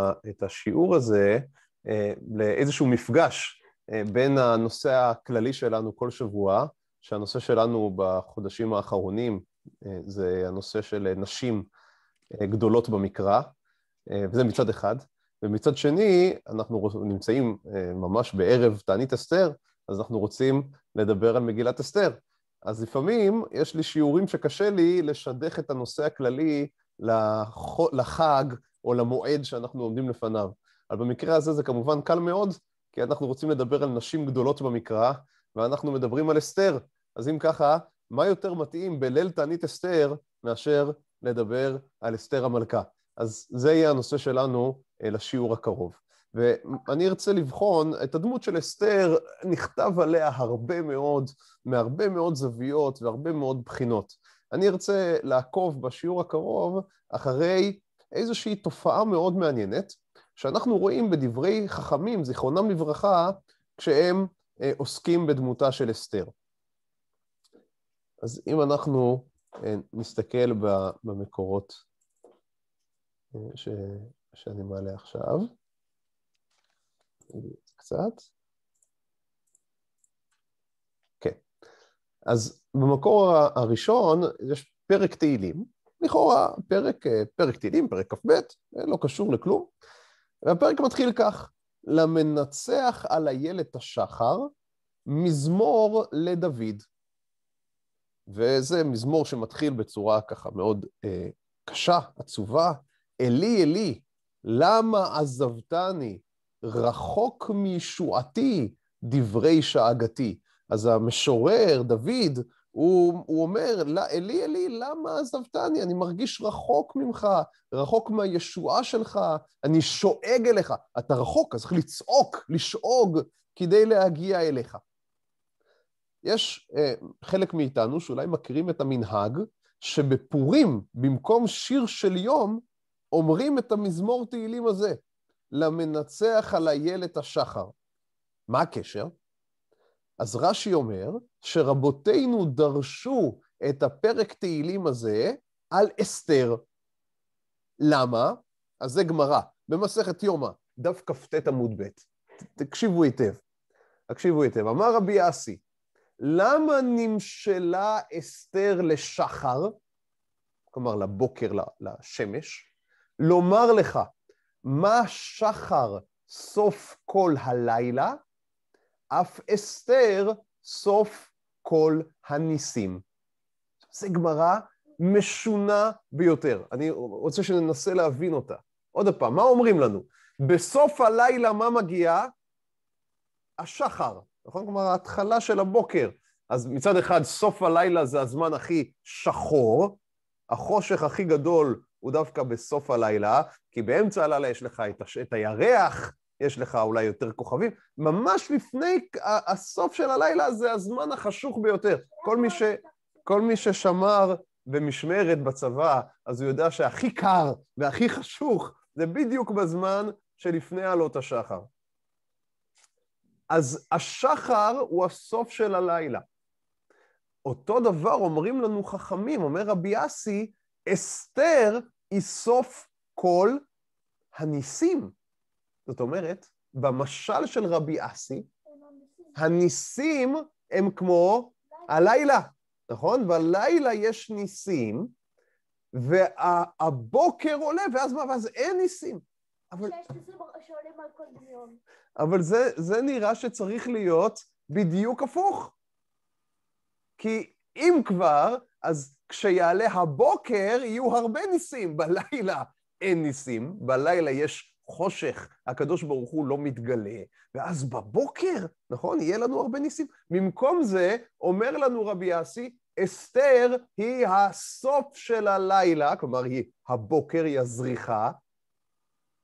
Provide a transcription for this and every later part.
את השיעור הזה אה, לאיזשהו מפגש אה, בין הנושא הכללי שלנו כל שבוע, שהנושא שלנו בחודשים האחרונים אה, זה הנושא של נשים גדולות במקרא, וזה מצד אחד. ומצד שני, אנחנו נמצאים ממש בערב תענית אסתר, אז אנחנו רוצים לדבר על מגילת אסתר. אז לפעמים יש לי שיעורים שקשה לי לשדך את הנושא הכללי לחג או למועד שאנחנו עומדים לפניו. אבל במקרה הזה זה כמובן קל מאוד, כי אנחנו רוצים לדבר על נשים גדולות במקרא, ואנחנו מדברים על אסתר. אז אם ככה, מה יותר מתאים בליל תענית אסתר מאשר לדבר על אסתר המלכה? אז זה יהיה הנושא שלנו אה, לשיעור הקרוב. ואני ארצה לבחון את הדמות של אסתר, נכתב עליה הרבה מאוד, מהרבה מאוד זוויות והרבה מאוד בחינות. אני ארצה לעקוב בשיעור הקרוב אחרי איזושהי תופעה מאוד מעניינת, שאנחנו רואים בדברי חכמים, זיכרונם לברכה, כשהם אה, עוסקים בדמותה של אסתר. אז אם אנחנו אה, נסתכל במקורות אה, ש... שאני מעלה עכשיו, קצת. אז במקור הראשון יש פרק תהילים, לכאורה פרק, אה, פרק תהילים, פרק כ"ב, אה, לא קשור לכלום, והפרק מתחיל כך: למנצח על איילת השחר, מזמור לדוד. וזה מזמור שמתחיל בצורה ככה מאוד אה, קשה, עצובה. אלי, אלי, למה עזבתני? רחוק מישועתי דברי שאגתי. אז המשורר, דוד, הוא, הוא אומר, אלי, אלי, למה עזבתני? אני מרגיש רחוק ממך, רחוק מהישועה שלך, אני שואג אליך. אתה רחוק, אז צריך לצעוק, לשאוג, כדי להגיע אליך. יש אה, חלק מאיתנו שאולי מכירים את המנהג, שבפורים, במקום שיר של יום, אומרים את המזמור תהילים הזה, למנצח על איילת השחר. מה הקשר? אז רש"י אומר שרבותינו דרשו את הפרק תהילים הזה על אסתר. למה? אז זה גמרא, במסכת יומא, דף כ"ט עמוד ב'. תקשיבו היטב, תקשיבו היטב. אמר רבי אסי, למה נמשלה אסתר לשחר, כלומר לבוקר, לשמש, לומר לך, מה שחר סוף כל הלילה? אף אסתר סוף כל הניסים. זו גמרא משונה ביותר. אני רוצה שננסה להבין אותה. עוד פעם, מה אומרים לנו? בסוף הלילה מה מגיע? השחר, נכון? כלומר, ההתחלה של הבוקר. אז מצד אחד, סוף הלילה זה הזמן הכי שחור, החושך הכי גדול הוא דווקא בסוף הלילה, כי באמצע הלילה יש לך את, הש... את הירח, יש לך אולי יותר כוכבים. ממש לפני הסוף של הלילה זה הזמן החשוך ביותר. כל מי, ש, כל מי ששמר במשמרת בצבא, אז הוא יודע שהכי קר והכי חשוך זה בדיוק בזמן שלפני עלות השחר. אז השחר הוא הסוף של הלילה. אותו דבר אומרים לנו חכמים, אומר רבי אסי, אסתר היא סוף כל הניסים. זאת אומרת, במשל של רבי אסי, הניסים הם כמו הלילה, נכון? בלילה יש ניסים, והבוקר עולה, ואז מה? ואז אין ניסים. אבל... אבל זה, זה נראה שצריך להיות בדיוק הפוך. כי אם כבר, אז כשיעלה הבוקר יהיו הרבה ניסים, בלילה אין ניסים, בלילה יש חושך, הקדוש ברוך הוא לא מתגלה, ואז בבוקר, נכון? יהיה לנו הרבה ניסים. במקום זה, אומר לנו רבי יאסי, אסתר היא הסוף של הלילה, כלומר היא הבוקר, היא הזריחה,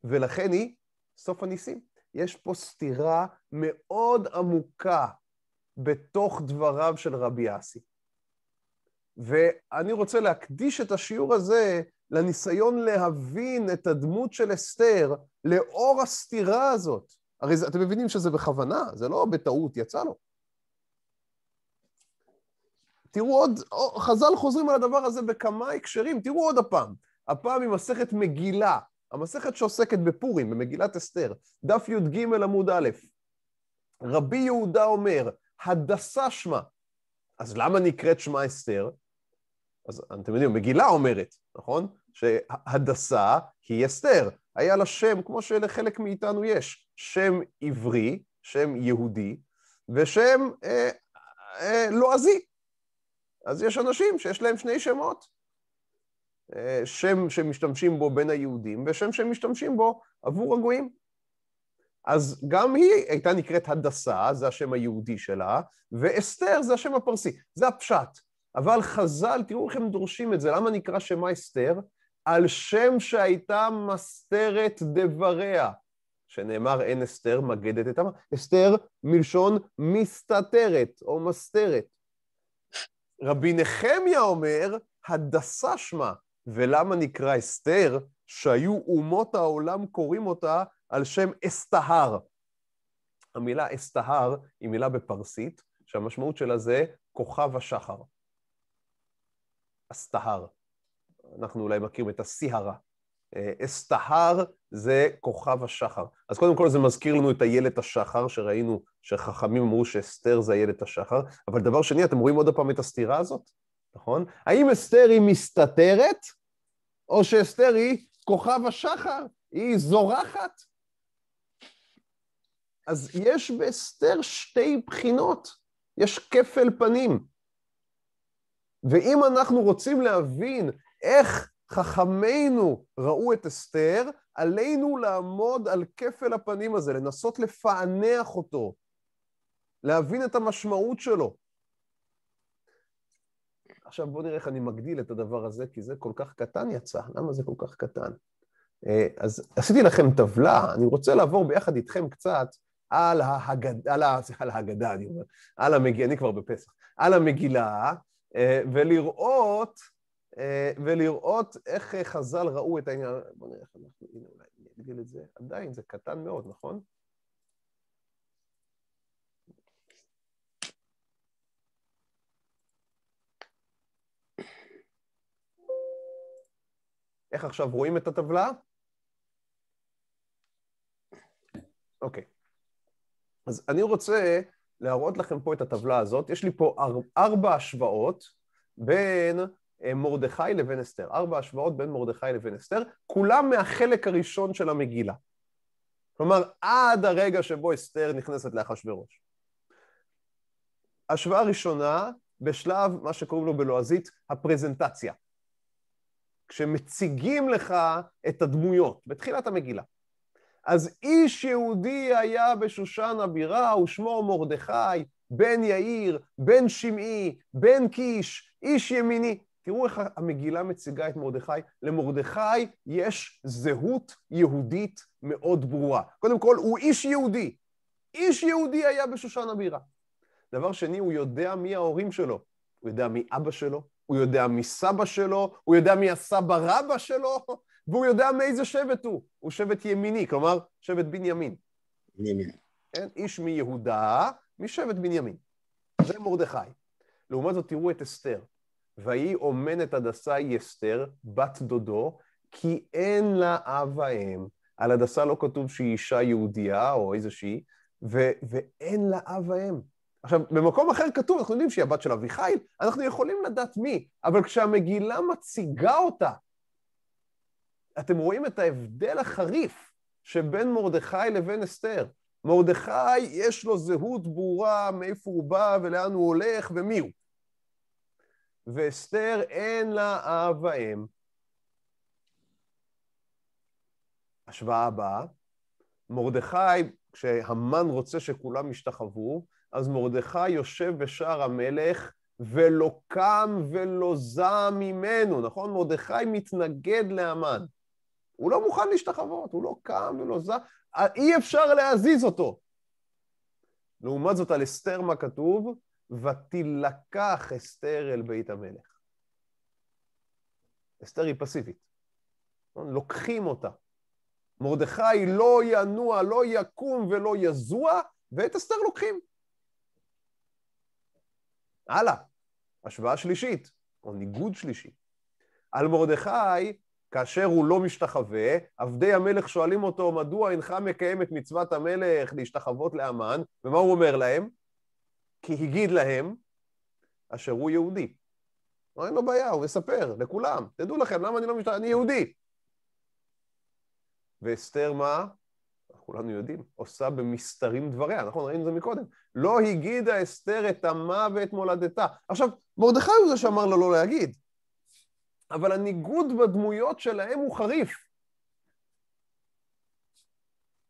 ולכן היא סוף הניסים. יש פה סתירה מאוד עמוקה בתוך דבריו של רבי יאסי. ואני רוצה להקדיש את השיעור הזה לניסיון להבין את הדמות של אסתר לאור הסתירה הזאת. הרי זה, אתם מבינים שזה בכוונה, זה לא בטעות, יצא לו. תראו עוד, חז"ל חוזרים על הדבר הזה בכמה הקשרים, תראו עוד הפעם. הפעם היא מסכת מגילה, המסכת שעוסקת בפורים, במגילת אסתר, דף י"ג עמוד א'. רבי יהודה אומר, הדסה שמה. אז למה נקראת שמה אסתר? אז אתם יודעים, מגילה אומרת, נכון? שהדסה היא אסתר. היה לה שם, כמו שלחלק מאיתנו יש, שם עברי, שם יהודי, ושם אה, אה, לועזי. אז יש אנשים שיש להם שני שמות. אה, שם שמשתמשים בו בין היהודים, ושם שמשתמשים בו עבור הגויים. אז גם היא הייתה נקראת הדסה, זה השם היהודי שלה, ואסתר זה השם הפרסי, זה הפשט. אבל חז"ל, תראו איך הם דורשים את זה, למה נקרא שמה אסתר? על שם שהייתה מסתרת דבריה, שנאמר אין אסתר מגדת את המה, אסתר מלשון מסתתרת או מסתרת. רבי נחמיה אומר, הדסה שמה, ולמה נקרא אסתר? שהיו אומות העולם קוראים אותה על שם אסתהר. המילה אסתהר היא מילה בפרסית, שהמשמעות שלה זה כוכב השחר. אסתהר. אנחנו אולי מכירים את הסיהרה. אה, אסתהר זה כוכב השחר. אז קודם כל זה מזכיר לנו את איילת השחר, שראינו שחכמים אמרו שאסתר זה איילת השחר, אבל דבר שני, אתם רואים עוד פעם את הסתירה הזאת, נכון? האם אסתר היא מסתתרת, או שאסתר היא כוכב השחר, היא זורחת? אז יש באסתר שתי בחינות, יש כפל פנים. ואם אנחנו רוצים להבין איך חכמינו ראו את אסתר, עלינו לעמוד על כפל הפנים הזה, לנסות לפענח אותו, להבין את המשמעות שלו. עכשיו בואו נראה איך אני מגדיל את הדבר הזה, כי זה כל כך קטן יצא. למה זה כל כך קטן? אה, אז עשיתי לכם טבלה, אני רוצה לעבור ביחד איתכם קצת על ההגדה, על, ה... על ההגדה, אני אומר, על המגילה, אני כבר בפסח, על המגילה, אה, ולראות אה, ולראות איך אה, חז"ל ראו את העניין. בואו נראה איך אנחנו, הנה אולי נגדיל את זה. עדיין, זה קטן מאוד, נכון? איך עכשיו רואים את הטבלה? אוקיי. אז אני רוצה להראות לכם פה את הטבלה הזאת. יש לי פה ארבע השוואות בין אה, מרדכי לבין אסתר, ארבע השוואות בין מרדכי לבין אסתר, כולם מהחלק הראשון של המגילה. כלומר, עד הרגע שבו אסתר נכנסת לאחשוורוש. השוואה ראשונה, בשלב, מה שקוראים לו בלועזית, הפרזנטציה. כשמציגים לך את הדמויות, בתחילת המגילה. אז איש יהודי היה בשושן הבירה, ושמו מרדכי, בן יאיר, בן שמעי, בן קיש, איש ימיני. תראו איך המגילה מציגה את מרדכי. למרדכי יש זהות יהודית מאוד ברורה. קודם כל, הוא איש יהודי. איש יהודי היה בשושן הבירה. דבר שני, הוא יודע מי ההורים שלו. הוא יודע מי אבא שלו, הוא יודע מי סבא שלו, הוא יודע מי הסבא רבא שלו, והוא יודע מאיזה שבט הוא. הוא שבט ימיני, כלומר, שבט בנימין. בנימין. כן? איש מיהודה, משבט בנימין. זה מרדכי. לעומת זאת, תראו את אסתר. ויהי אומנת הדסה יסתר, בת דודו, כי אין לה אב ואם. על הדסה לא כתוב שהיא אישה יהודייה או איזושהי, ו- ואין לה אב ואם. עכשיו, במקום אחר כתוב, אנחנו יודעים שהיא הבת של אביחיל, אנחנו יכולים לדעת מי, אבל כשהמגילה מציגה אותה, אתם רואים את ההבדל החריף שבין מרדכי לבין אסתר. מרדכי, יש לו זהות ברורה מאיפה הוא בא ולאן הוא הולך ומי הוא. ואסתר אין לה אב ואם. השוואה הבאה, מרדכי, כשהמן רוצה שכולם ישתחוו, אז מרדכי יושב בשער המלך ולא קם ולא זע ממנו, נכון? מרדכי מתנגד להמן. הוא לא מוכן להשתחוות, הוא לא קם ולא זע, אי אפשר להזיז אותו. לעומת זאת, על אסתר מה כתוב? ותילקח אסתר אל בית המלך. אסתר היא פסיבית. נכון? לוקחים אותה. מרדכי לא ינוע, לא יקום ולא יזוע, ואת אסתר לוקחים. הלאה, השוואה שלישית, או ניגוד שלישי. על מרדכי, כאשר הוא לא משתחווה, עבדי המלך שואלים אותו, מדוע אינך מקיים את מצוות המלך להשתחוות לאמן, ומה הוא אומר להם? כי הגיד להם אשר הוא יהודי. לא, אין לו בעיה, הוא מספר לכולם, תדעו לכם, למה אני לא משתמש, אני יהודי. ואסתר מה? כולנו יודעים, עושה במסתרים דבריה, נכון? ראינו את זה מקודם. לא הגידה אסתר את עמה ואת מולדתה. עכשיו, מרדכי הוא זה שאמר לה לא להגיד, אבל הניגוד בדמויות שלהם הוא חריף.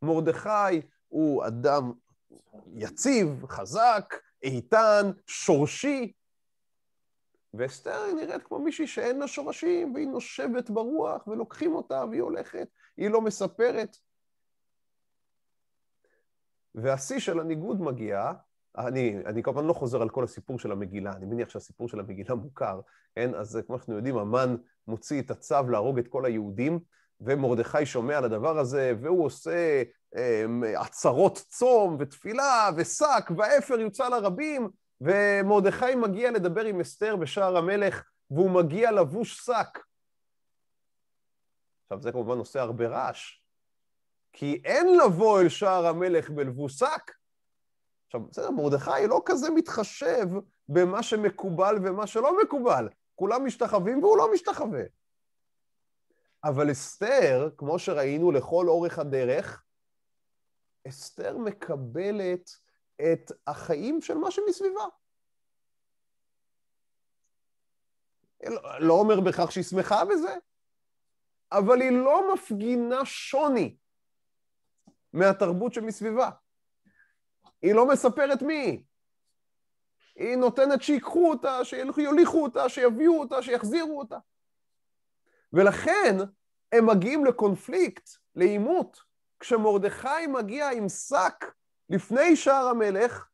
מרדכי הוא אדם יציב, חזק, איתן, שורשי. ואסתר היא נראית כמו מישהי שאין לה שורשים, והיא נושבת ברוח, ולוקחים אותה, והיא הולכת, היא לא מספרת. והשיא של הניגוד מגיע, אני, אני כמובן לא חוזר על כל הסיפור של המגילה, אני מניח שהסיפור של המגילה מוכר, כן? אז כמו שאנחנו יודעים, המן מוציא את הצו להרוג את כל היהודים, ומרדכי שומע על הדבר הזה, והוא עושה עצרות אמ, צום ותפילה ושק ואפר יוצא לרבים, ומרדכי מגיע לדבר עם אסתר בשער המלך, והוא מגיע לבוש שק. עכשיו, זה כמובן עושה הרבה רעש, כי אין לבוא אל שער המלך בלבוש שק. עכשיו, בסדר, מרדכי לא כזה מתחשב במה שמקובל ומה שלא מקובל. כולם משתחווים והוא לא משתחווה. אבל אסתר, כמו שראינו לכל אורך הדרך, אסתר מקבלת את החיים של מה שמסביבה. לא, לא אומר בכך שהיא שמחה בזה, אבל היא לא מפגינה שוני מהתרבות שמסביבה. היא לא מספרת מי היא. היא נותנת שיקחו אותה, שיוליכו אותה, שיביאו אותה, שיחזירו אותה. ולכן הם מגיעים לקונפליקט, לעימות, כשמרדכי מגיע עם שק לפני שער המלך,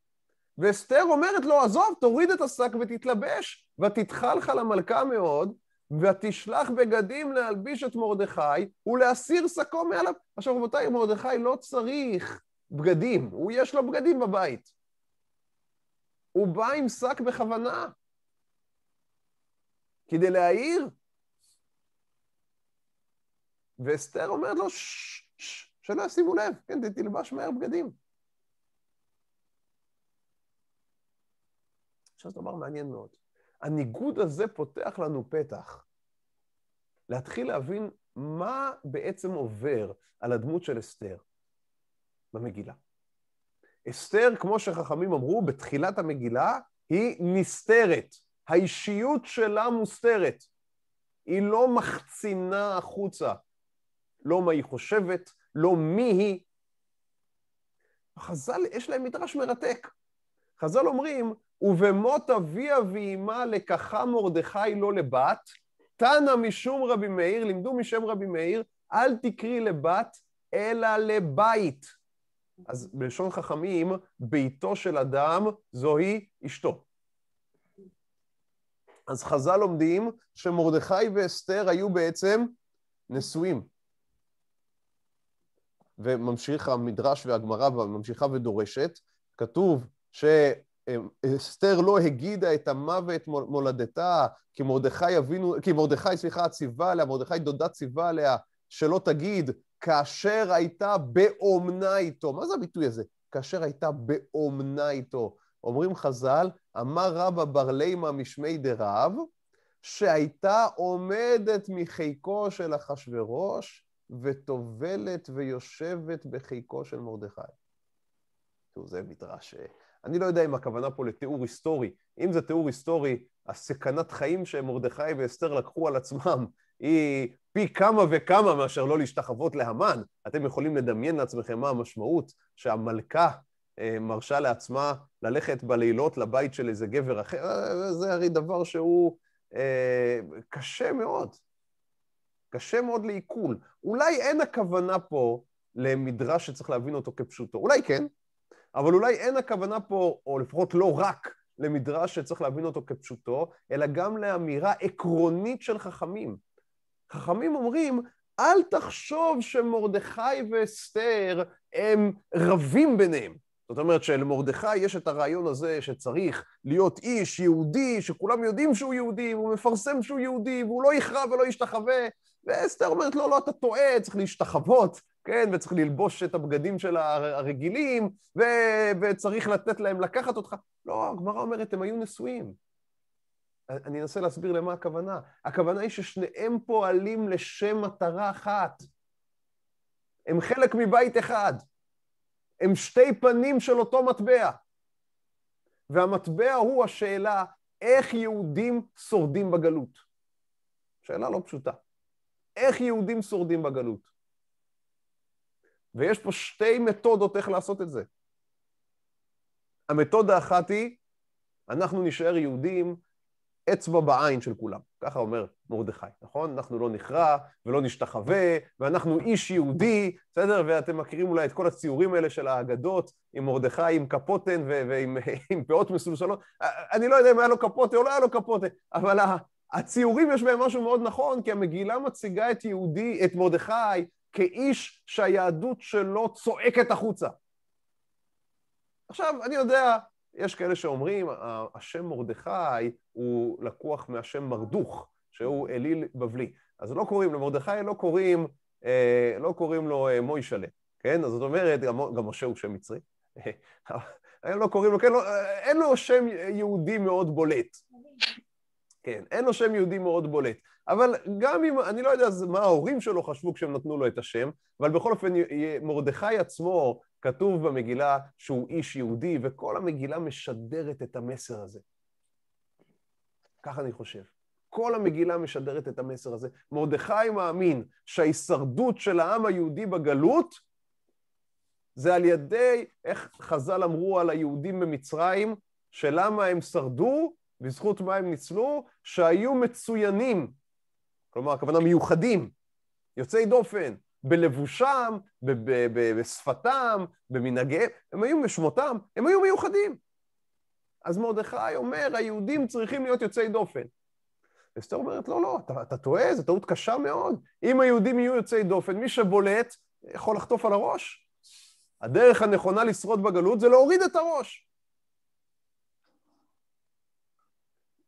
ואסתר אומרת לו, עזוב, תוריד את השק ותתלבש, ותתחלך למלכה מאוד, ותשלח בגדים להלביש את מרדכי, ולהסיר שקו מעליו. עכשיו, רבותיי, מרדכי לא צריך בגדים, הוא יש לו בגדים בבית. הוא בא עם שק בכוונה, כדי להעיר. ואסתר אומרת לו, ששש, שלא ישימו לב, כן, תלבש מהר בגדים. עכשיו זה דבר מעניין מאוד. הניגוד הזה פותח לנו פתח להתחיל להבין מה בעצם עובר על הדמות של אסתר במגילה. אסתר, כמו שחכמים אמרו, בתחילת המגילה היא נסתרת. האישיות שלה מוסתרת. היא לא מחצינה החוצה. לא מה היא חושבת, לא מי היא. חז"ל, יש להם מדרש מרתק. חז"ל אומרים, ובמות אביה ואימה לקחה מרדכי לא לבת, תנא משום רבי מאיר, לימדו משם רבי מאיר, אל תקרי לבת, אלא לבית. אז בלשון חכמים, ביתו של אדם זוהי אשתו. אז חז"ל לומדים שמרדכי ואסתר היו בעצם נשואים. וממשיך המדרש והגמרא ממשיכה ודורשת, כתוב שאסתר לא הגידה את המוות מולדתה, כי מרדכי אבינו, כי מרדכי, סליחה, ציווה עליה, מרדכי דודה ציווה עליה, שלא תגיד, כאשר הייתה באומנה איתו. מה זה הביטוי הזה? כאשר הייתה באומנה איתו. אומרים חז"ל, אמר רבא בר לימה משמי דרב, שהייתה עומדת מחיקו של אחשורוש, וטובלת ויושבת בחיקו של מרדכי. תראו, זה מדרש... אני לא יודע אם הכוונה פה לתיאור היסטורי. אם זה תיאור היסטורי, הסכנת חיים שמרדכי ואסתר לקחו על עצמם היא פי כמה וכמה מאשר לא להשתחוות להמן. אתם יכולים לדמיין לעצמכם מה המשמעות שהמלכה אה, מרשה לעצמה ללכת בלילות לבית של איזה גבר אחר. אה, זה הרי דבר שהוא אה, קשה מאוד. קשה מאוד לעיכול. אולי אין הכוונה פה למדרש שצריך להבין אותו כפשוטו. אולי כן, אבל אולי אין הכוונה פה, או לפחות לא רק, למדרש שצריך להבין אותו כפשוטו, אלא גם לאמירה עקרונית של חכמים. חכמים אומרים, אל תחשוב שמרדכי ואסתר הם רבים ביניהם. זאת אומרת שלמרדכי יש את הרעיון הזה שצריך להיות איש יהודי, שכולם יודעים שהוא יהודי, והוא מפרסם שהוא יהודי, והוא לא יכרע ולא ישתחווה. ואסתר אומרת, לא, לא, אתה טועה, צריך להשתחוות, כן, וצריך ללבוש את הבגדים של הרגילים, ו... וצריך לתת להם לקחת אותך. לא, הגמרא אומרת, הם היו נשואים. אני אנסה להסביר למה הכוונה. הכוונה היא ששניהם פועלים לשם מטרה אחת. הם חלק מבית אחד. הם שתי פנים של אותו מטבע. והמטבע הוא השאלה איך יהודים שורדים בגלות. שאלה לא פשוטה. איך יהודים שורדים בגלות? ויש פה שתי מתודות איך לעשות את זה. המתודה האחת היא, אנחנו נשאר יהודים אצבע בעין של כולם. ככה אומר מרדכי, נכון? אנחנו לא נכרע ולא נשתחווה, ואנחנו איש יהודי, בסדר? ואתם מכירים אולי את כל הציורים האלה של האגדות, עם מרדכי עם קפוטן ועם עם פאות מסולסלות. אני לא יודע אם היה לו קפוטן או לא היה לו קפוטן, אבל הציורים יש בהם משהו מאוד נכון, כי המגילה מציגה את יהודי, את מרדכי, כאיש שהיהדות שלו צועקת החוצה. עכשיו, אני יודע, יש כאלה שאומרים, השם מרדכי הוא לקוח מהשם מרדוך, שהוא אליל בבלי. אז לא קוראים למרדכי, לא קוראים, אה, לא קוראים לו אה, מוישלה, כן? אז זאת אומרת, גם, גם משה הוא שם מצרי. היום לא קוראים לו, כן, לא, אה, אין לו שם יהודי מאוד בולט. כן, אין לו שם יהודי מאוד בולט. אבל גם אם, אני לא יודע מה ההורים שלו חשבו כשהם נתנו לו את השם, אבל בכל אופן, מרדכי עצמו, כתוב במגילה שהוא איש יהודי, וכל המגילה משדרת את המסר הזה. כך אני חושב. כל המגילה משדרת את המסר הזה. מרדכי מאמין שההישרדות של העם היהודי בגלות זה על ידי, איך חז"ל אמרו על היהודים במצרים, שלמה הם שרדו, בזכות מה הם ניצלו, שהיו מצוינים, כלומר, הכוונה מיוחדים, יוצאי דופן, בלבושם, בשפתם, במנהגיהם, הם היו בשמותם, הם היו מיוחדים. אז מרדכי אומר, היהודים צריכים להיות יוצאי דופן. אסתר אומרת, לא, לא, אתה, אתה טועה, זו טעות קשה מאוד. אם היהודים יהיו יוצאי דופן, מי שבולט יכול לחטוף על הראש. הדרך הנכונה לשרוד בגלות זה להוריד את הראש.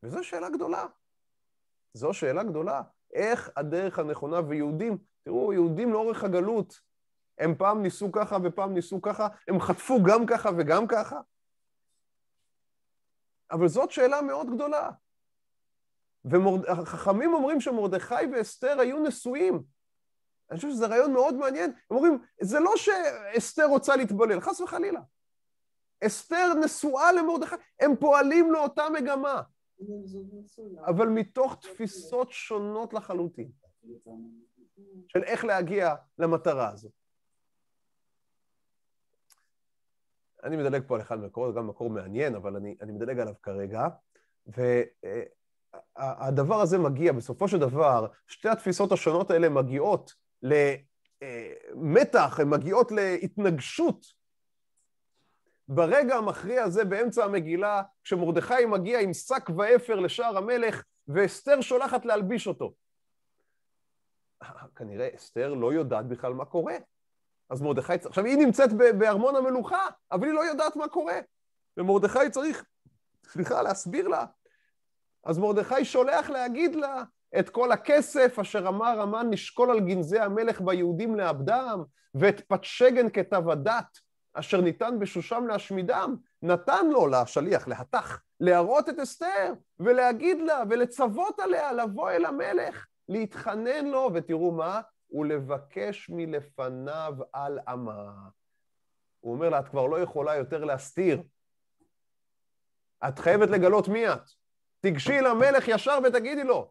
וזו שאלה גדולה. זו שאלה גדולה. איך הדרך הנכונה, ויהודים, תראו, יהודים לאורך הגלות, הם פעם ניסו ככה ופעם ניסו ככה, הם חטפו גם ככה וגם ככה. אבל זאת שאלה מאוד גדולה. וחכמים אומרים שמרדכי ואסתר היו נשואים. אני חושב שזה רעיון מאוד מעניין. הם אומרים, זה לא שאסתר רוצה להתבולל, חס וחלילה. אסתר נשואה למרדכי, הם פועלים לאותה מגמה. אבל מתוך תפיסות שונות לחלוטין, של איך להגיע למטרה הזאת. אני מדלג פה על אחד מהמקורות, גם מקור מעניין, אבל אני, אני מדלג עליו כרגע. ו... אה, הדבר הזה מגיע, בסופו של דבר, שתי התפיסות השונות האלה מגיעות למתח, אה, הן מגיעות להתנגשות. ברגע המכריע הזה, באמצע המגילה, כשמרדכי מגיע עם שק ואפר לשער המלך, ואסתר שולחת להלביש אותו. כנראה אסתר לא יודעת בכלל מה קורה. אז מרדכי... צריך... עכשיו, היא נמצאת בארמון המלוכה, אבל היא לא יודעת מה קורה. ומרדכי צריך, סליחה, להסביר לה אז מרדכי שולח להגיד לה את כל הכסף אשר אמר המן נשקול על גנזי המלך ביהודים לעבדם, ואת פתשגן כתב הדת אשר ניתן בשושם להשמידם, נתן לו, לשליח, להתך, להראות את אסתר, ולהגיד לה, ולצוות עליה לבוא אל המלך, להתחנן לו, ותראו מה, ולבקש מלפניו על עמה. הוא אומר לה, את כבר לא יכולה יותר להסתיר. את חייבת לגלות מי את. תיגשי למלך ישר ותגידי לו.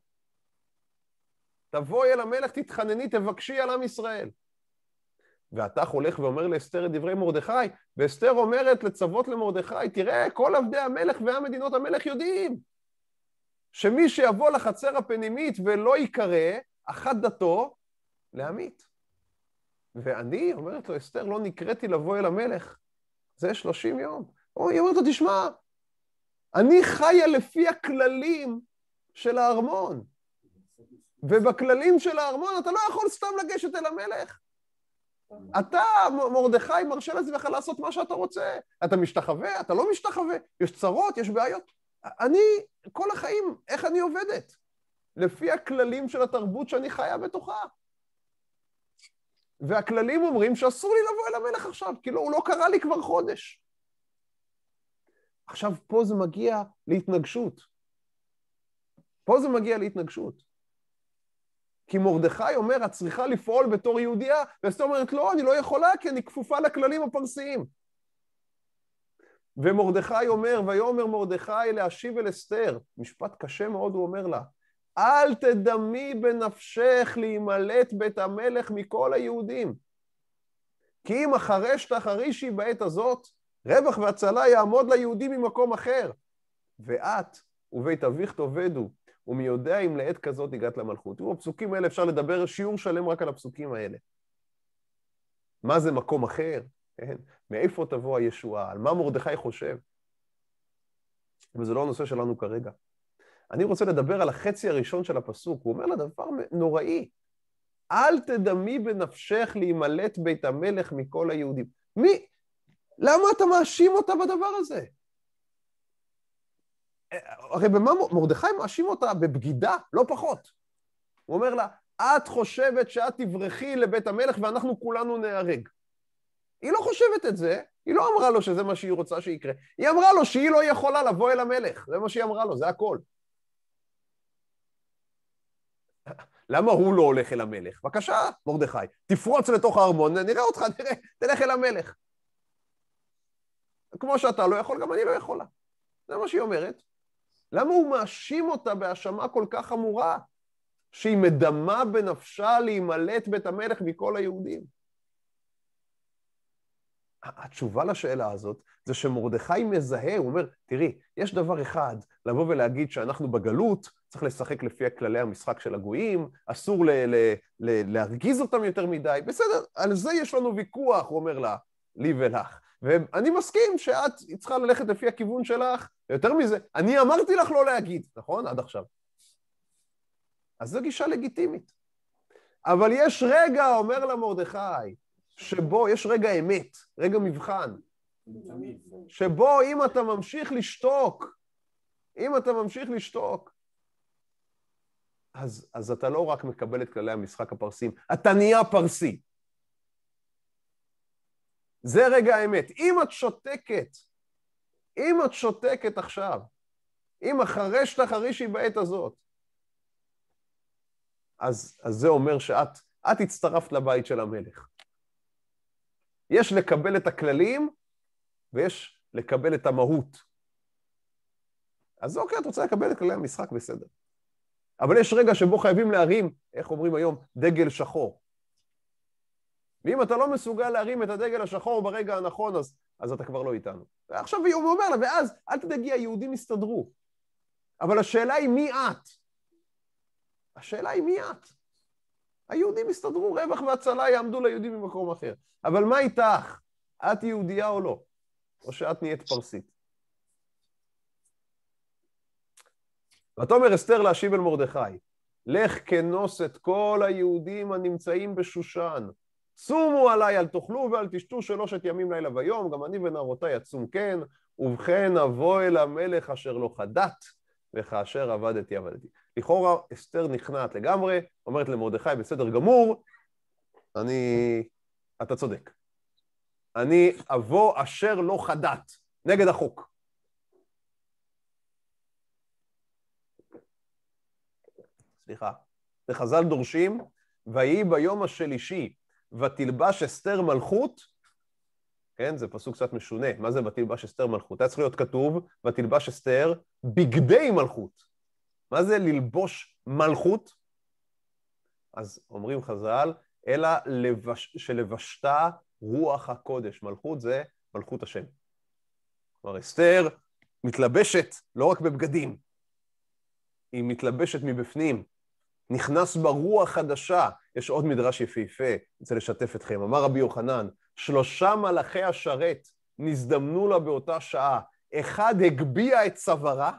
תבואי אל המלך, תתחנני, תבקשי על עם ישראל. ואתה הולך ואומר לאסתר את דברי מרדכי, ואסתר אומרת לצוות למרדכי, תראה, כל עבדי המלך והמדינות המלך יודעים שמי שיבוא לחצר הפנימית ולא ייקרא, אחת דתו, להמית. ואני, אומרת לו אסתר, לא נקראתי לבוא אל המלך. זה שלושים יום. היא אומרת לו, תשמע, אני חיה לפי הכללים של הארמון. ובכללים של הארמון אתה לא יכול סתם לגשת אל המלך. אתה, מרדכי, מרשה לעצמך לעשות מה שאתה רוצה. אתה משתחווה, אתה לא משתחווה, יש צרות, יש בעיות. אני, כל החיים, איך אני עובדת? לפי הכללים של התרבות שאני חיה בתוכה. והכללים אומרים שאסור לי לבוא אל המלך עכשיו, כאילו הוא לא קרא לי כבר חודש. עכשיו פה זה מגיע להתנגשות. פה זה מגיע להתנגשות. כי מרדכי אומר, את צריכה לפעול בתור יהודייה, ואסתר אומרת, לא, אני לא יכולה, כי אני כפופה לכללים הפרסיים. ומרדכי אומר, ויאמר מרדכי להשיב אל אסתר, משפט קשה מאוד הוא אומר לה, אל תדמי בנפשך להימלט בית המלך מכל היהודים. כי אם החרש תחרישי בעת הזאת, רווח והצלה יעמוד ליהודים ממקום אחר. ואת ובית אביך תאבדו, ומי יודע אם לעת כזאת הגעת למלכות. תראו, הפסוקים האלה, אפשר לדבר שיעור שלם רק על הפסוקים האלה. מה זה מקום אחר? כן? מאיפה תבוא הישועה? על מה מרדכי חושב? וזה לא הנושא שלנו כרגע. אני רוצה לדבר על החצי הראשון של הפסוק. הוא אומר לה דבר נוראי. אל תדמי בנפשך להימלט בית המלך מכל היהודים. מי למה אתה מאשים אותה בדבר הזה? הרי במה מרדכי מאשים אותה? בבגידה, לא פחות. הוא אומר לה, את חושבת שאת תברכי לבית המלך ואנחנו כולנו נהרג. היא לא חושבת את זה, היא לא אמרה לו שזה מה שהיא רוצה שיקרה. היא אמרה לו שהיא לא יכולה לבוא אל המלך, זה מה שהיא אמרה לו, זה הכל. למה הוא לא הולך אל המלך? בבקשה, מרדכי, תפרוץ לתוך הארמון, נראה אותך, נראה, תלך אל המלך. כמו שאתה לא יכול, גם אני לא יכולה. זה מה שהיא אומרת. למה הוא מאשים אותה בהאשמה כל כך חמורה, שהיא מדמה בנפשה להימלט בית המלך מכל היהודים? התשובה לשאלה הזאת זה שמרדכי מזהה, הוא אומר, תראי, יש דבר אחד, לבוא ולהגיד שאנחנו בגלות, צריך לשחק לפי כללי המשחק של הגויים, אסור ל- ל- ל- להרגיז אותם יותר מדי, בסדר, על זה יש לנו ויכוח, הוא אומר לה, לי ולך. ואני מסכים שאת צריכה ללכת לפי הכיוון שלך, יותר מזה, אני אמרתי לך לא להגיד, נכון? עד עכשיו. אז זו גישה לגיטימית. אבל יש רגע, אומר לה מרדכי, שבו יש רגע אמת, רגע מבחן, שבו אם אתה ממשיך לשתוק, אם אתה ממשיך לשתוק, אז, אז אתה לא רק מקבל את כללי המשחק הפרסיים, אתה נהיה פרסי. זה רגע האמת. אם את שותקת, אם את שותקת עכשיו, אם החרש תחרישי בעת הזאת, אז, אז זה אומר שאת את הצטרפת לבית של המלך. יש לקבל את הכללים ויש לקבל את המהות. אז אוקיי, את רוצה לקבל את כללי המשחק, בסדר. אבל יש רגע שבו חייבים להרים, איך אומרים היום, דגל שחור. ואם אתה לא מסוגל להרים את הדגל השחור ברגע הנכון, אז, אז אתה כבר לא איתנו. ועכשיו הוא אומר לה, ואז, אל תדאגי, היהודים יסתדרו. אבל השאלה היא מי את? השאלה היא מי את? היהודים יסתדרו, רווח והצלה יעמדו ליהודים במקום אחר. אבל מה איתך? את יהודייה או לא? או שאת נהיית פרסית? ותאמר אסתר להשיב אל מרדכי, לך כנוס את כל היהודים הנמצאים בשושן, צומו עליי, אל תאכלו ואל תשתו שלושת ימים לילה ויום, גם אני ונערותיי אצום כן, ובכן אבוא אל המלך אשר לא חדת, וכאשר עבדתי עבדתי. לכאורה אסתר נכנעת לגמרי, אומרת למרדכי, בסדר גמור, אני... אתה צודק. אני אבוא אשר לא חדת, נגד החוק. סליחה. וחז"ל דורשים, ויהי ביום השלישי, ותלבש אסתר מלכות, כן? זה פסוק קצת משונה. מה זה ותלבש אסתר מלכות? היה צריך להיות כתוב, ותלבש אסתר בגדי מלכות. מה זה ללבוש מלכות? אז אומרים חז"ל, אלא לבש... שלבשתה רוח הקודש. מלכות זה מלכות השם. כלומר, אסתר מתלבשת לא רק בבגדים, היא מתלבשת מבפנים, נכנס ברוח חדשה. יש עוד מדרש יפהפה, אני רוצה לשתף אתכם. אמר רבי יוחנן, שלושה מלאכי השרת נזדמנו לה באותה שעה. אחד הגביה את צווארה,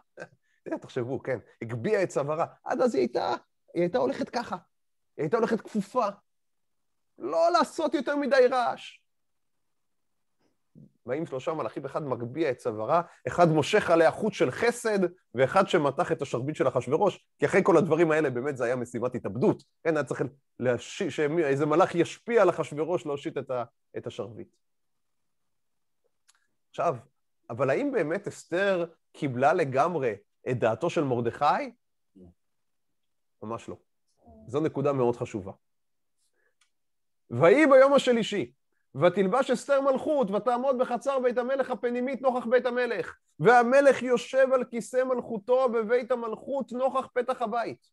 תחשבו, כן, הגביה את צווארה. עד אז היא הייתה, היא הייתה הולכת ככה. היא הייתה הולכת כפופה. לא לעשות יותר מדי רעש. באים שלושה מלאכים, אחד מגביה את צווארה, אחד מושך עליה חוט של חסד, ואחד שמתח את השרביט של אחשורוש, כי אחרי כל הדברים האלה באמת זה היה משימת התאבדות. כן, היה צריך להשיט, שאיזה מלאך ישפיע על אחשורוש להושיט את, ה, את השרביט. עכשיו, אבל האם באמת אסתר קיבלה לגמרי את דעתו של מרדכי? ממש לא. זו נקודה מאוד חשובה. ויהי ביום השלישי, ותלבש אסתר מלכות, ותעמוד בחצר בית המלך הפנימית נוכח בית המלך. והמלך יושב על כיסא מלכותו בבית המלכות נוכח פתח הבית.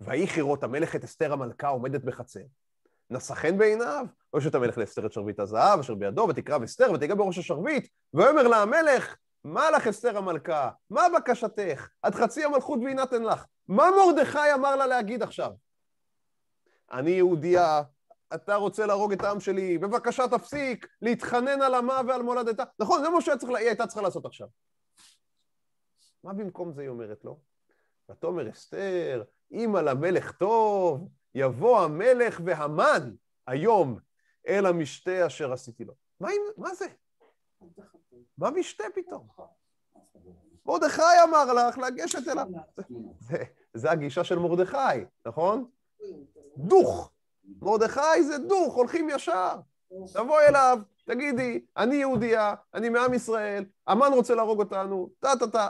ויהי חירות המלך את אסתר המלכה עומדת בחצר. נשא חן בעיניו, וישת המלך לאסתר את שרביט הזהב אשר בידו, ותקרב אסתר ותיגע בראש השרביט, ויאמר לה המלך, מה לך אסתר המלכה? מה בקשתך? עד חצי המלכות והיא נתן לך. מה מרדכי אמר לה להגיד עכשיו? אני יהודייה, אתה רוצה להרוג את העם שלי, בבקשה תפסיק להתחנן על עמה ועל מולדתה. נכון, זה מה שהיא הייתה צריכה לעשות עכשיו. מה במקום זה היא אומרת לו? ותאמר אסתר, אם על המלך טוב, יבוא המלך והמן היום אל המשתה אשר עשיתי לו. מה, מה זה? מה משתה פתאום? מרדכי אמר לך לגשת אליו. זה, זה הגישה של מרדכי, נכון? דוך. מרדכי זה דוך, הולכים ישר. תבואי אליו, תגידי, אני יהודייה, אני מעם ישראל, המן רוצה להרוג אותנו, טה-טה-טה.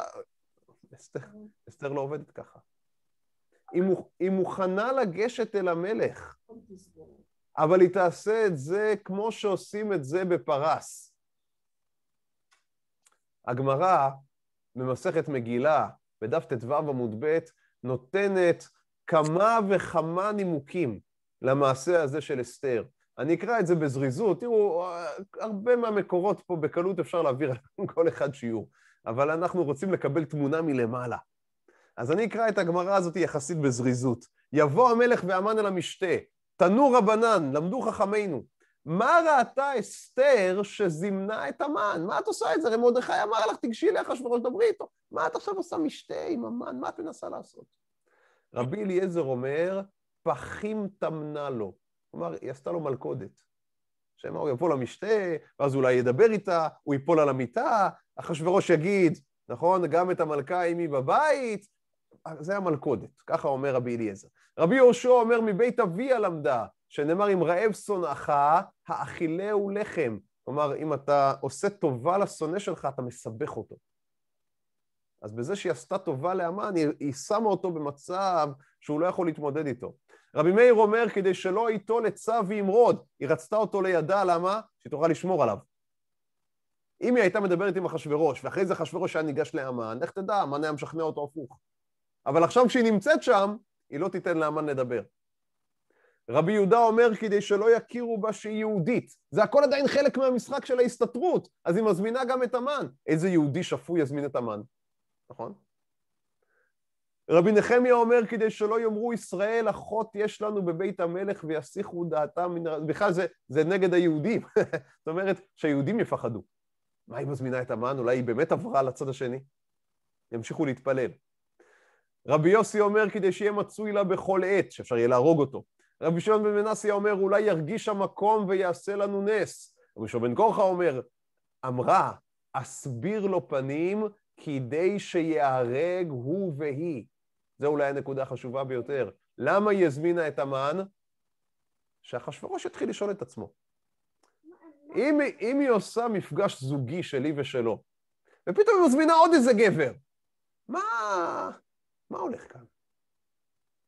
אסתר, אסתר לא עובדת ככה. היא מוכנה לגשת אל המלך, אבל היא תעשה את זה כמו שעושים את זה בפרס. הגמרא במסכת מגילה, בדף ט"ו עמוד ב', נותנת כמה וכמה נימוקים למעשה הזה של אסתר. אני אקרא את זה בזריזות, תראו, הרבה מהמקורות פה בקלות אפשר להעביר עליהם כל אחד שיעור, אבל אנחנו רוצים לקבל תמונה מלמעלה. אז אני אקרא את הגמרא הזאת יחסית בזריזות. יבוא המלך ואמן אל המשתה, תנו רבנן, למדו חכמינו. מה ראתה אסתר שזימנה את המן? מה את עושה את זה? הרי מרדכי אמר לך, תיגשי לאחשוורוש, דברי איתו. מה את עכשיו עושה משתה עם המן? מה את מנסה לעשות? רבי אליעזר אומר, פחים טמנה לו. כלומר, היא עשתה לו מלכודת. שמה, הוא יבוא למשתה, ואז אולי ידבר איתה, הוא ייפול על המיטה, אחשוורוש יגיד, נכון, גם את המלכה אם היא בבית, זה המלכודת, ככה אומר רבי אליעזר. רבי יהושע אומר, מבית אביה למדה, שנאמר, אם רעב שונאך, האכילהו לחם. כלומר, אם אתה עושה טובה לשונא שלך, אתה מסבך אותו. אז בזה שהיא עשתה טובה לאמן, היא, היא שמה אותו במצב שהוא לא יכול להתמודד איתו. רבי מאיר אומר, כדי שלא ייטול עצה וימרוד, היא רצתה אותו לידה, למה? שתוכל לשמור עליו. אם היא הייתה מדברת עם אחשורוש, ואחרי זה אחשורוש היה ניגש לאמן, איך תדע, אמן היה משכנע אותו הפוך. אבל עכשיו כשהיא נמצאת שם, היא לא תיתן לאמן לדבר. רבי יהודה אומר, כדי שלא יכירו בה שהיא יהודית. זה הכל עדיין חלק מהמשחק של ההסתתרות, אז היא מזמינה גם את אמן. איזה יהודי שפוי יזמין את אמן, נכון? רבי נחמיה אומר, כדי שלא יאמרו ישראל, אחות יש לנו בבית המלך ויסיחו דעתם מן... בכלל זה, זה נגד היהודים. זאת אומרת, שהיהודים יפחדו. מה היא מזמינה את המן? אולי היא באמת עברה לצד השני? ימשיכו להתפלל. רבי יוסי אומר, כדי שיהיה מצוי לה בכל עת, שאפשר יהיה להרוג אותו. רבי שמעון בן מנסיה אומר, אולי ירגיש המקום ויעשה לנו נס. רבי שמעון בן קורחה אומר, אמרה, אסביר לו פנים כדי שיהרג הוא והיא. זו אולי הנקודה החשובה ביותר. למה היא הזמינה את המן? שאחשוורוש יתחיל לשאול את עצמו. אם, אם היא עושה מפגש זוגי שלי ושלו, ופתאום היא מזמינה עוד איזה גבר, מה, מה הולך כאן?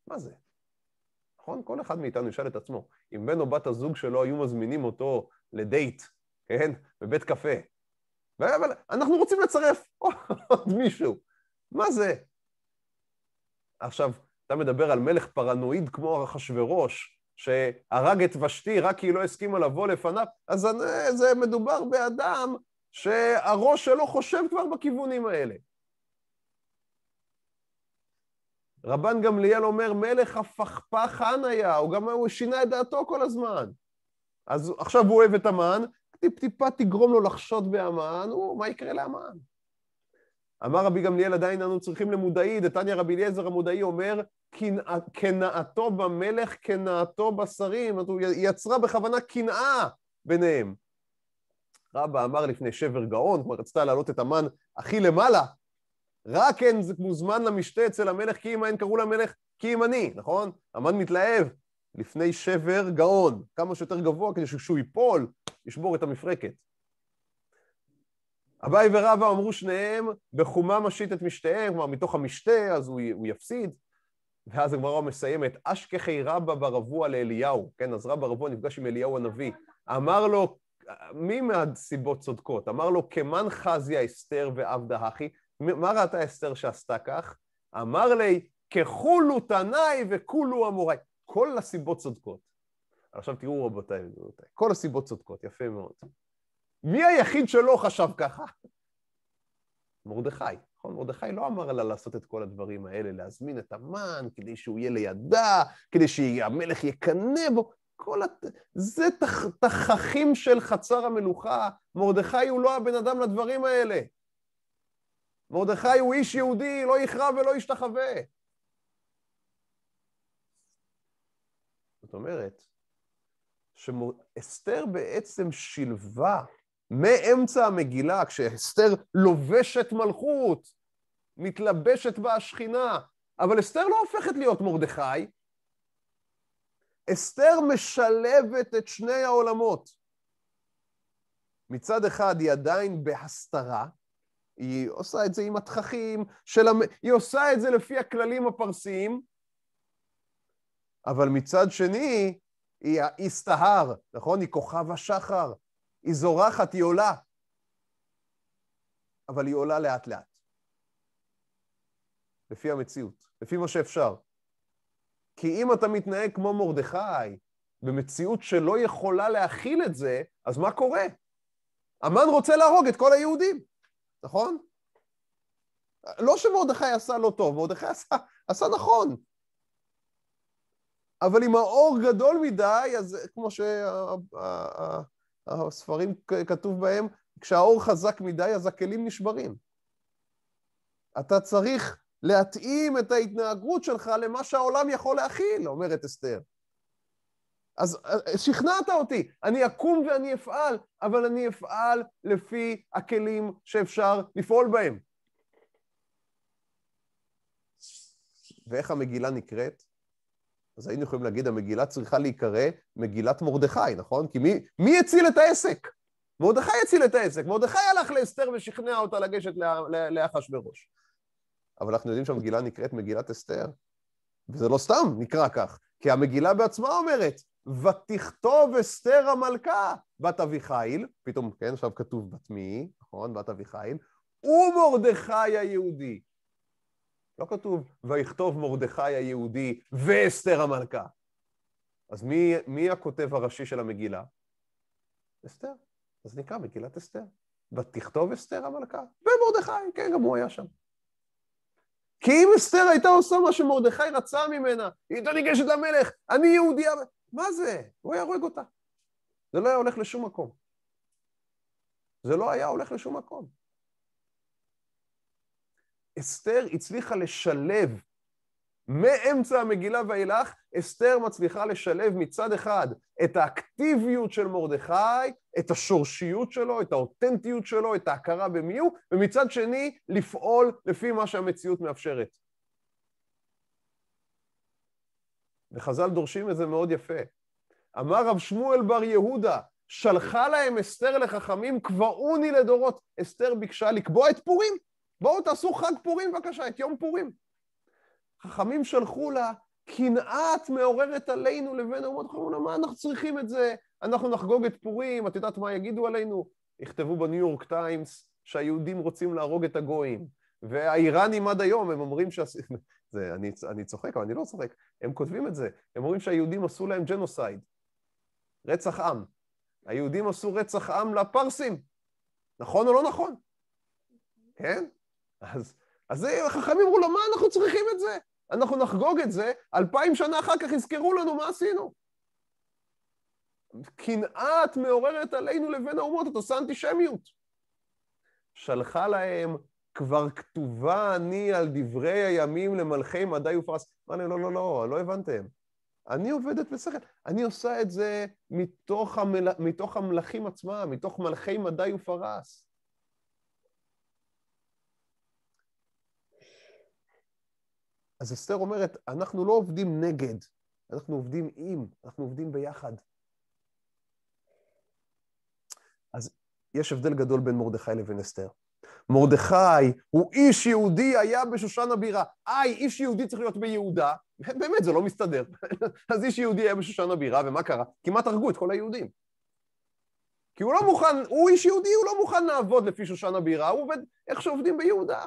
מה זה? נכון? כל אחד מאיתנו ישאל את עצמו, אם בן או בת הזוג שלו היו מזמינים אותו לדייט, כן? בבית קפה, אבל אנחנו רוצים לצרף עוד מישהו. מה זה? עכשיו, אתה מדבר על מלך פרנואיד כמו אחשורוש, שהרג את ושתי רק כי היא לא הסכימה לבוא לפניו, אז אני, זה מדובר באדם שהראש שלו חושב כבר בכיוונים האלה. רבן גמליאל אומר, מלך הפכפכן היה, הוא גם הוא שינה את דעתו כל הזמן. אז עכשיו הוא אוהב את המן, טיפ-טיפה תגרום לו לחשוד בהמן, הוא, מה יקרה להמן? אמר רבי גמליאל, עדיין אנו צריכים למודעי, דתניא רבי אליעזר המודעי אומר, קנאתו במלך, קנאתו בשרים, זאת אומרת, היא יצרה בכוונה קנאה ביניהם. רבא אמר לפני שבר גאון, כלומר רצתה להעלות את המן הכי למעלה, רק אין מוזמן למשתה אצל המלך כי אם אין קראו למלך כי אם אני, נכון? המן מתלהב, לפני שבר גאון, כמה שיותר גבוה, כדי שכשהוא ייפול, ישבור את המפרקת. אביי ורבא אמרו שניהם, בחומה משית את משתיהם, כלומר מתוך המשתה, אז הוא, הוא יפסיד. ואז הגמרא מסיימת, אשכחי רבא ברבוע לאליהו, כן, אז רבא רבוע נפגש עם אליהו הנביא. אמר לו, מי מהסיבות צודקות? אמר לו, כמן חזיה אסתר ועבדה אחי, מה ראתה אסתר שעשתה כך? אמר לי, ככולו תנאי וכולו אמוראי. כל הסיבות צודקות. עכשיו תראו רבותיי וגבירותיי, כל הסיבות צודקות, יפה מאוד. מי היחיד שלא חשב ככה? מרדכי. נכון, מרדכי לא אמר לה לעשות את כל הדברים האלה, להזמין את המן כדי שהוא יהיה לידה, כדי שהמלך יקנא בו, כל הת... זה תח... תככים של חצר המלוכה. מרדכי הוא לא הבן אדם לדברים האלה. מרדכי הוא איש יהודי, לא יכרע ולא ישתחווה. אומרת, שאסתר בעצם שילבה מאמצע המגילה, כשאסתר לובשת מלכות, מתלבשת בה השכינה, אבל אסתר לא הופכת להיות מרדכי, אסתר משלבת את שני העולמות. מצד אחד היא עדיין בהסתרה, היא עושה את זה עם התככים, המ... היא עושה את זה לפי הכללים הפרסיים, אבל מצד שני, היא, היא סטהר, נכון? היא כוכב השחר, היא זורחת, היא עולה. אבל היא עולה לאט-לאט. לפי המציאות, לפי מה שאפשר. כי אם אתה מתנהג כמו מרדכי, במציאות שלא יכולה להכיל את זה, אז מה קורה? המן רוצה להרוג את כל היהודים, נכון? לא שמרדכי עשה לא טוב, מרדכי עשה, עשה נכון. אבל אם האור גדול מדי, אז כמו שהספרים כתוב בהם, כשהאור חזק מדי, אז הכלים נשברים. אתה צריך להתאים את ההתנהגות שלך למה שהעולם יכול להכיל, אומרת אסתר. אז אה, שכנעת אותי, אני אקום ואני אפעל, אבל אני אפעל לפי הכלים שאפשר לפעול בהם. ואיך המגילה נקראת? אז היינו יכולים להגיד, המגילה צריכה להיקרא מגילת מרדכי, נכון? כי מי, מי הציל את העסק? מרדכי הציל את העסק. מרדכי הלך לאסתר ושכנע אותה לגשת לאחשוורוש. אבל אנחנו יודעים שהמגילה נקראת מגילת אסתר, וזה לא סתם נקרא כך, כי המגילה בעצמה אומרת, ותכתוב אסתר המלכה, בת אביחיל, פתאום, כן, עכשיו כתוב בת מי, נכון, בת אביחיל, ומרדכי היהודי. לא כתוב, ויכתוב מרדכי היהודי ואסתר המלכה. אז מי, מי הכותב הראשי של המגילה? אסתר. אז נקרא מגילת אסתר. ותכתוב אסתר המלכה, ומרדכי, כן, גם הוא היה שם. כי אם אסתר הייתה עושה מה שמרדכי רצה ממנה, היא הייתה ניגשת למלך, אני יהודייה, מה זה? הוא היה הורג אותה. זה לא היה הולך לשום מקום. זה לא היה הולך לשום מקום. אסתר הצליחה לשלב מאמצע המגילה ואילך, אסתר מצליחה לשלב מצד אחד את האקטיביות של מרדכי, את השורשיות שלו, את האותנטיות שלו, את ההכרה במי הוא, ומצד שני, לפעול לפי מה שהמציאות מאפשרת. וחז"ל דורשים את זה מאוד יפה. אמר רב שמואל בר יהודה, שלחה להם אסתר לחכמים, קבעוני לדורות. אסתר ביקשה לקבוע את פורים. בואו תעשו חג פורים בבקשה, את יום פורים. חכמים שלחו לה קנאת מעוררת עלינו לבין האומות, אמרו לה, מה אנחנו צריכים את זה? אנחנו נחגוג את פורים, את יודעת מה יגידו עלינו? יכתבו בניו יורק טיימס שהיהודים רוצים להרוג את הגויים. והאיראנים עד היום, הם אומרים ש... זה, אני, אני צוחק, אבל אני לא צוחק. הם כותבים את זה. הם אומרים שהיהודים עשו להם ג'נוסייד. רצח עם. היהודים עשו רצח עם לפרסים. נכון או לא נכון? כן? אז, אז החכמים אמרו לו, מה אנחנו צריכים את זה? אנחנו נחגוג את זה, אלפיים שנה אחר כך יזכרו לנו מה עשינו. קנאה את מעוררת עלינו לבין האומות, את עושה אנטישמיות. שלחה להם, כבר כתובה אני על דברי הימים למלכי מדי ופרס. אמר להם, לא, לא, לא, לא הבנתם. אני עובדת בשכל, אני עושה את זה מתוך, המל... מתוך המלכים עצמם, מתוך מלכי מדי ופרס. אז אסתר אומרת, אנחנו לא עובדים נגד, אנחנו עובדים עם, אנחנו עובדים ביחד. אז יש הבדל גדול בין מרדכי לבין אסתר. מרדכי הוא איש יהודי היה בשושן הבירה. איי, איש יהודי צריך להיות ביהודה. באמת, זה לא מסתדר. אז איש יהודי היה בשושן הבירה, ומה קרה? כמעט הרגו את כל היהודים. כי הוא לא מוכן, הוא איש יהודי, הוא לא מוכן לעבוד לפי שושן הבירה, הוא עובד איך שעובדים ביהודה.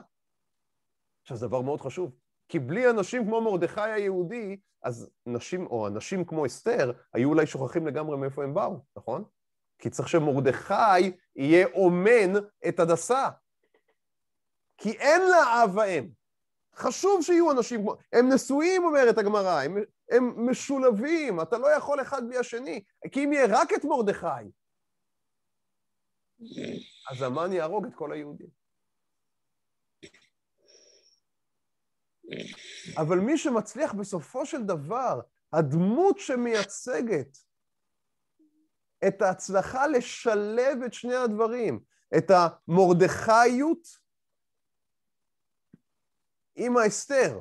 עכשיו, זה דבר מאוד חשוב. כי בלי אנשים כמו מרדכי היהודי, אז נשים, או אנשים כמו אסתר, היו אולי שוכחים לגמרי מאיפה הם באו, נכון? כי צריך שמרדכי יהיה אומן את הדסה. כי אין לה אב ואם. חשוב שיהיו אנשים כמו... הם נשואים, אומרת הגמרא, הם, הם משולבים, אתה לא יכול אחד בלי השני, כי אם יהיה רק את מרדכי, אז המן יהרוג את כל היהודים. אבל מי שמצליח בסופו של דבר, הדמות שמייצגת את ההצלחה לשלב את שני הדברים, את המורדכאיות עם האסתר.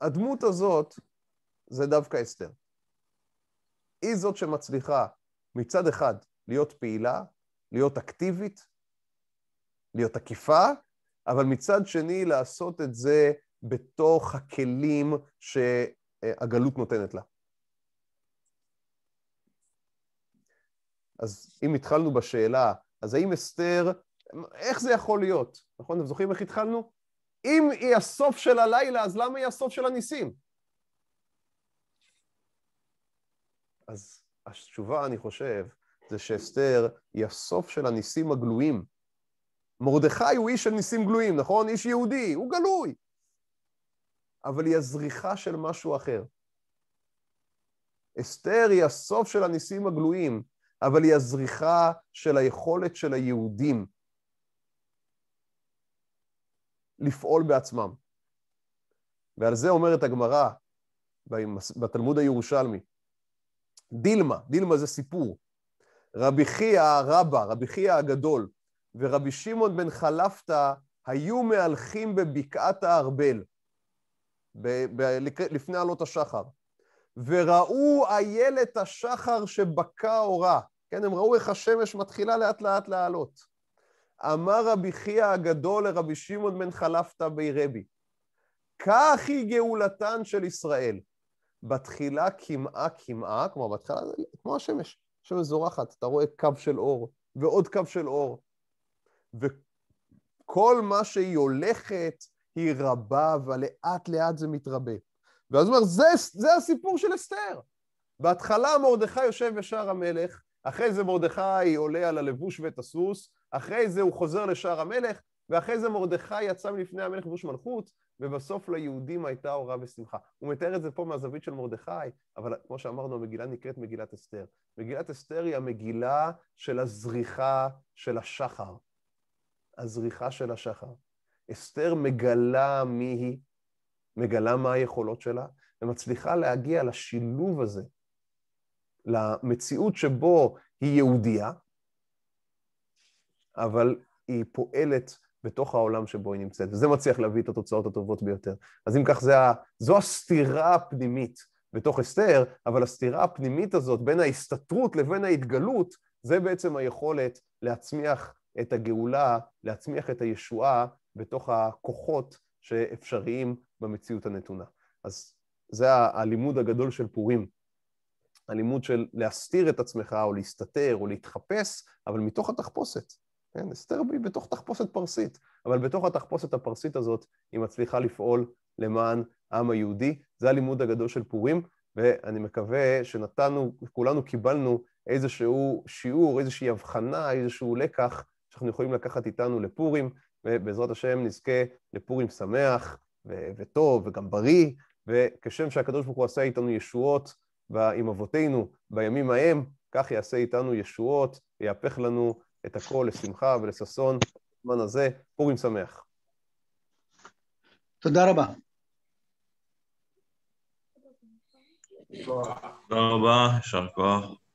הדמות הזאת זה דווקא אסתר. היא זאת שמצליחה מצד אחד להיות פעילה, להיות אקטיבית, להיות תקיפה, אבל מצד שני לעשות את זה בתוך הכלים שהגלות נותנת לה. אז אם התחלנו בשאלה, אז האם אסתר, איך זה יכול להיות? נכון? אתם זוכרים איך התחלנו? אם היא הסוף של הלילה, אז למה היא הסוף של הניסים? אז התשובה, אני חושב, זה שאסתר היא הסוף של הניסים הגלויים. מרדכי הוא איש של ניסים גלויים, נכון? איש יהודי, הוא גלוי. אבל היא הזריחה של משהו אחר. אסתר היא הסוף של הניסים הגלויים, אבל היא הזריחה של היכולת של היהודים לפעול בעצמם. ועל זה אומרת הגמרא בתלמוד הירושלמי. דילמה, דילמה זה סיפור. רבי חייא רבא, רבי חייא הגדול, ורבי שמעון בן חלפתא היו מהלכים בבקעת הארבל, ב- ב- לפני עלות השחר, וראו איילת השחר שבקע אורה. כן, הם ראו איך השמש מתחילה לאט לאט לעלות. אמר רבי חייא הגדול לרבי שמעון בן חלפתא בי רבי, כך היא גאולתן של ישראל. בתחילה קמעה קמעה, כלומר בהתחלה כמו השמש, השמש זורחת, אתה רואה קו של אור ועוד קו של אור, וכל מה שהיא הולכת היא רבה, ולאט לאט לאט זה מתרבה. ואז הוא אומר, זה, זה הסיפור של אסתר. בהתחלה מרדכי יושב בשער המלך, אחרי זה מרדכי עולה על הלבוש ואת הסוס, אחרי זה הוא חוזר לשער המלך, ואחרי זה מרדכי יצא מלפני המלך בוש מלכות, ובסוף ליהודים הייתה אורה ושמחה. הוא מתאר את זה פה מהזווית של מרדכי, אבל כמו שאמרנו, המגילה נקראת מגילת אסתר. מגילת אסתר היא המגילה של הזריחה של השחר. הזריחה של השחר. אסתר מגלה מי היא, מגלה מה היכולות שלה, ומצליחה להגיע לשילוב הזה, למציאות שבו היא יהודייה, אבל היא פועלת בתוך העולם שבו היא נמצאת, וזה מצליח להביא את התוצאות הטובות ביותר. אז אם כך, ה... זו הסתירה הפנימית בתוך אסתר, אבל הסתירה הפנימית הזאת בין ההסתתרות לבין ההתגלות, זה בעצם היכולת להצמיח את הגאולה, להצמיח את הישועה בתוך הכוחות שאפשריים במציאות הנתונה. אז זה הלימוד הגדול של פורים. הלימוד של להסתיר את עצמך, או להסתתר, או להתחפש, אבל מתוך התחפושת. כן, אסתר בי בתוך תחפושת פרסית, אבל בתוך התחפושת הפרסית הזאת היא מצליחה לפעול למען העם היהודי. זה הלימוד הגדול של פורים, ואני מקווה שנתנו, כולנו קיבלנו איזשהו שיעור, איזושהי הבחנה, איזשהו לקח שאנחנו יכולים לקחת איתנו לפורים, ובעזרת השם נזכה לפורים שמח ו- וטוב וגם בריא, וכשם שהקדוש ברוך הוא עשה איתנו ישועות עם אבותינו בימים ההם, כך יעשה איתנו ישועות, יהפך לנו את הכל לשמחה ולששון בזמן הזה. פורים שמח. תודה רבה. תודה רבה, יישר כוח.